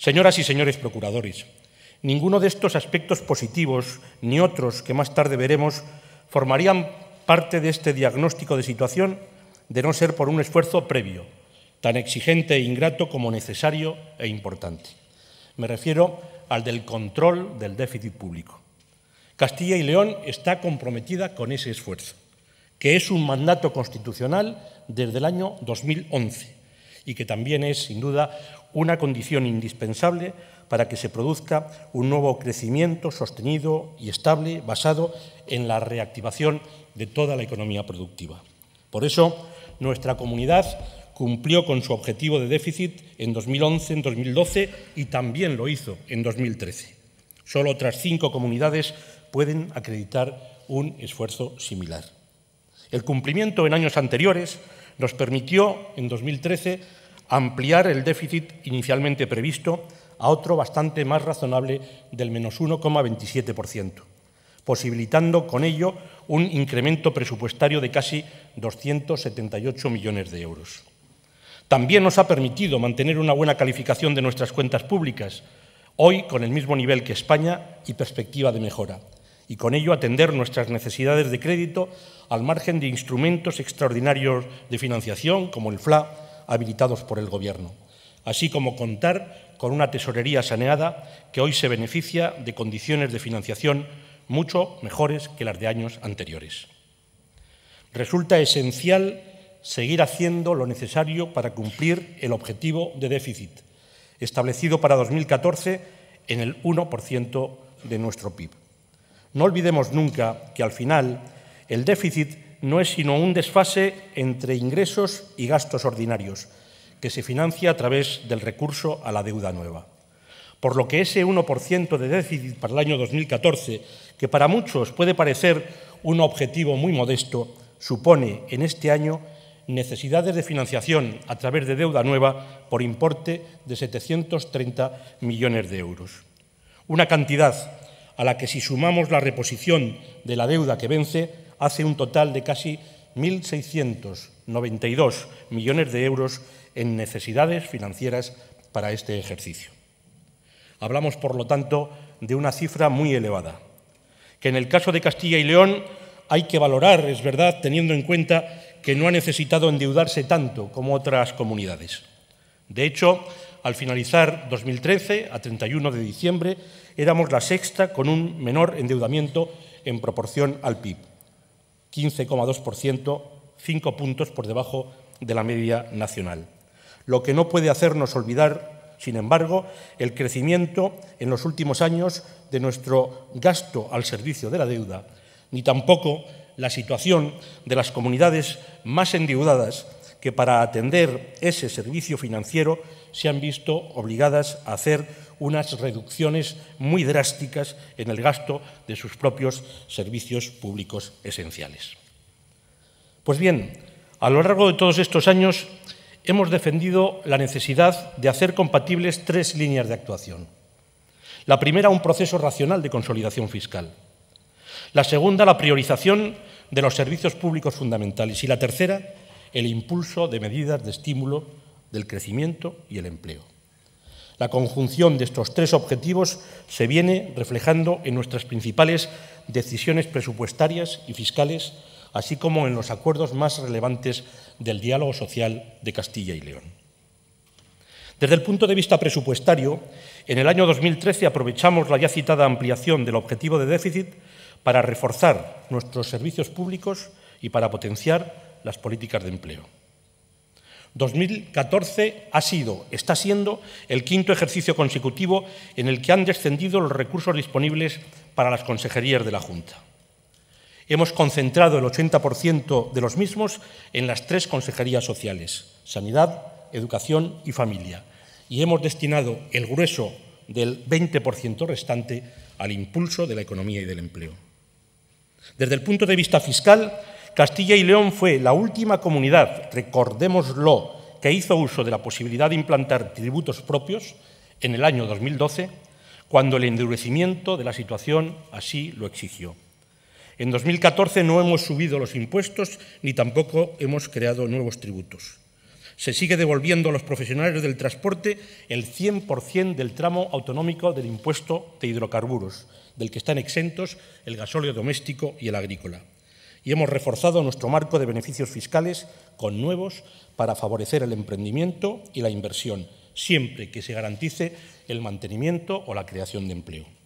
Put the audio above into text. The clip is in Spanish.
Señoras y señores procuradores, ninguno de estos aspectos positivos, ni otros que más tarde veremos, formarían parte de este diagnóstico de situación de no ser por un esfuerzo previo, tan exigente e ingrato como necesario e importante. Me refiero al del control del déficit público. Castilla y León está comprometida con ese esfuerzo, que es un mandato constitucional desde el año 2011 y que también es, sin duda, una condición indispensable para que se produzca un nuevo crecimiento sostenido y estable basado en la reactivación de toda la economía productiva. Por eso, nuestra comunidad cumplió con su objetivo de déficit en 2011, en 2012 y también lo hizo en 2013. Solo otras cinco comunidades pueden acreditar un esfuerzo similar. El cumplimiento en años anteriores nos permitió en 2013 ampliar el déficit inicialmente previsto a otro bastante más razonable del menos 1,27%, posibilitando con ello un incremento presupuestario de casi 278 millones de euros. También nos ha permitido mantener una buena calificación de nuestras cuentas públicas, hoy con el mismo nivel que España y perspectiva de mejora, y con ello atender nuestras necesidades de crédito al margen de instrumentos extraordinarios de financiación como el FLA habilitados por el Gobierno, así como contar con una tesorería saneada que hoy se beneficia de condiciones de financiación mucho mejores que las de años anteriores. Resulta esencial seguir haciendo lo necesario para cumplir el objetivo de déficit, establecido para 2014 en el 1% de nuestro PIB. No olvidemos nunca que al final el déficit no es sino un desfase entre ingresos y gastos ordinarios, que se financia a través del recurso a la deuda nueva. Por lo que ese 1% de déficit para el año 2014, que para muchos puede parecer un objetivo muy modesto, supone en este año necesidades de financiación a través de deuda nueva por importe de 730 millones de euros. Una cantidad a la que si sumamos la reposición de la deuda que vence, hace un total de casi 1.692 millones de euros en necesidades financieras para este ejercicio. Hablamos, por lo tanto, de una cifra muy elevada, que en el caso de Castilla y León hay que valorar, es verdad, teniendo en cuenta que no ha necesitado endeudarse tanto como otras comunidades. De hecho, al finalizar 2013, a 31 de diciembre, éramos la sexta con un menor endeudamiento en proporción al PIB. 15,2%, cinco puntos por debajo de la media nacional. Lo que no puede hacernos olvidar, sin embargo, el crecimiento en los últimos años de nuestro gasto al servicio de la deuda, ni tampoco la situación de las comunidades más endeudadas que para atender ese servicio financiero se han visto obligadas a hacer unas reducciones muy drásticas en el gasto de sus propios servicios públicos esenciales. Pues bien, a lo largo de todos estos años hemos defendido la necesidad de hacer compatibles tres líneas de actuación. La primera, un proceso racional de consolidación fiscal. La segunda, la priorización de los servicios públicos fundamentales. Y la tercera, el impulso de medidas de estímulo del crecimiento y el empleo. La conjunción de estos tres objetivos se viene reflejando en nuestras principales decisiones presupuestarias y fiscales, así como en los acuerdos más relevantes del diálogo social de Castilla y León. Desde el punto de vista presupuestario, en el año 2013 aprovechamos la ya citada ampliación del objetivo de déficit para reforzar nuestros servicios públicos y para potenciar las políticas de empleo. 2014 ha sido, está siendo, el quinto ejercicio consecutivo en el que han descendido los recursos disponibles para las consejerías de la Junta. Hemos concentrado el 80% de los mismos en las tres consejerías sociales, sanidad, educación y familia, y hemos destinado el grueso del 20% restante al impulso de la economía y del empleo. Desde el punto de vista fiscal, Castilla y León fue la última comunidad, recordémoslo, que hizo uso de la posibilidad de implantar tributos propios en el año 2012, cuando el endurecimiento de la situación así lo exigió. En 2014 no hemos subido los impuestos ni tampoco hemos creado nuevos tributos. Se sigue devolviendo a los profesionales del transporte el 100% del tramo autonómico del impuesto de hidrocarburos, del que están exentos el gasóleo doméstico y el agrícola y hemos reforzado nuestro marco de beneficios fiscales con nuevos para favorecer el emprendimiento y la inversión, siempre que se garantice el mantenimiento o la creación de empleo.